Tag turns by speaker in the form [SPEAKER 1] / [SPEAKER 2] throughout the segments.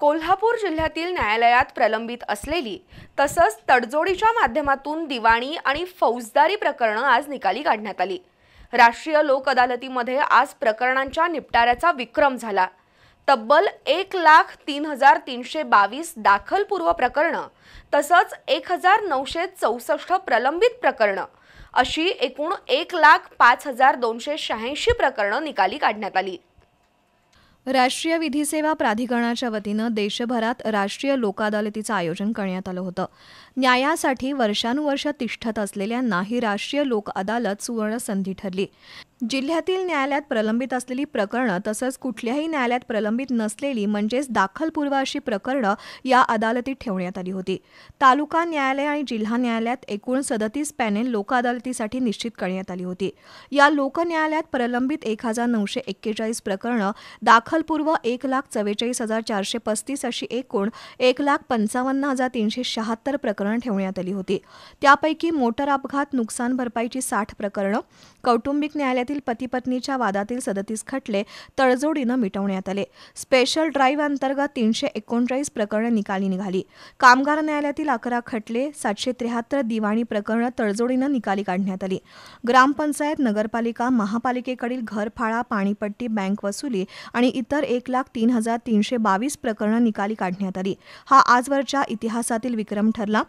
[SPEAKER 1] कोल्हापूर जिल्ह्यातील न्यायालयात प्रलंबित असलेली तसंच तडजोडीच्या माध्यमातून दिवाणी आणि फौजदारी प्रकरणं आज निकाली काढण्यात आली राष्ट्रीय लोक अदालतीमध्ये आज प्रकरणांच्या निपटाऱ्याचा विक्रम झाला तब्बल एक लाख तीन हजार तीनशे बावीस दाखलपूर्व प्रकरणं तसंच एक हजार नऊशे चौसष्ट प्रलंबित प्रकरणं अशी एकूण एक लाख पाच हजार दोनशे शहाऐंशी प्रकरणं निकाली काढण्यात आली
[SPEAKER 2] राष्ट्रीय विधी सेवा प्राधिकरणाच्या वतीनं देशभरात राष्ट्रीय लोक अदालतीचं आयोजन करण्यात आलं होतं न्यायासाठी वर्षानुवर्ष तिष्ठत असलेल्यांना ही राष्ट्रीय लोक अदालत सुवर्ण संधी ठरली जिल्ह्यातील न्यायालयात प्रलंबित असलेली प्रकरणं तसंच कुठल्याही न्यायालयात प्रलंबित नसलेली म्हणजेच दाखलपूर्व अशी प्रकरणं या अदालतीत ठेवण्यात आली होती तालुका न्यायालय आणि जिल्हा न्यायालयात एकूण सदतीस पॅनेल लोक अदालतीसाठी निश्चित करण्यात आली होती या लोकन्यायालयात प्रलंबित एक हजार नऊशे एक्केचाळीस प्रकरणं दाखलपूर्व एक लाख चव्वेचाळीस हजार चारशे पस्तीस अशी एकूण एक लाख पंचावन्न हजार तीनशे शहात्तर प्रकरणं ठेवण्यात आली होती त्यापैकी मोटर अपघात नुकसान भरपाईची साठ प्रकरणं कौटुंबिक न्यायालयात न्यायालयातील पतीपत्नीच्या वादातील सदतीस खटले तडजोडीनं मिटवण्यात आले स्पेशल ड्राईव्ह अंतर्गत तीनशे एकोणचाळीस प्रकरणे निकाली निघाली कामगार न्यायालयातील अकरा खटले सातशे त्र्याहत्तर दिवाणी प्रकरणं तडजोडीनं निकाली काढण्यात आली ग्रामपंचायत नगरपालिका महापालिकेकडील घरफाळा पाणीपट्टी बँक वसुली आणि इतर एक लाख तीन हजार तीनशे बावीस प्रकरणं निकाली काढण्यात आली हा आजवरच्या इतिहासातील विक्रम ठरला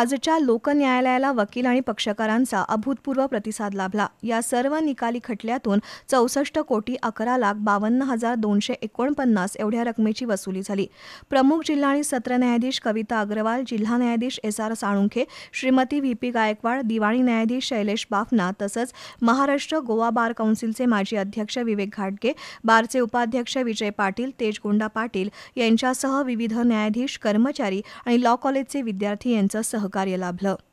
[SPEAKER 2] आजच्या लोकन्यायालयाला वकील आणि पक्षकारांचा अभूतपूर्व प्रतिसाद लाभला या सर्व निकाली खटल्यातून चौसष्ट कोटी अकरा लाख बावन्न हजार दोनशे एकोणपन्नास एवढ्या रकमेची वसुली झाली प्रमुख जिल्हा आणि सत्र न्यायाधीश कविता अग्रवाल जिल्हा न्यायाधीश S R Salunkhe Shrimati V P Gaikwad दिवाणी न्यायाधीश शैलेश बाफना तसंच महाराष्ट्र गोवा बार काउन्सिलचे माजी अध्यक्ष विवेक घाटगे बारचे उपाध्यक्ष विजय पाटील तेजगोंडा पाटील यांच्यासह विविध न्यायाधीश कर्मचारी आणि लॉ कॉलेजचे विद्यार्थी यांचं सहकार्य लाभलं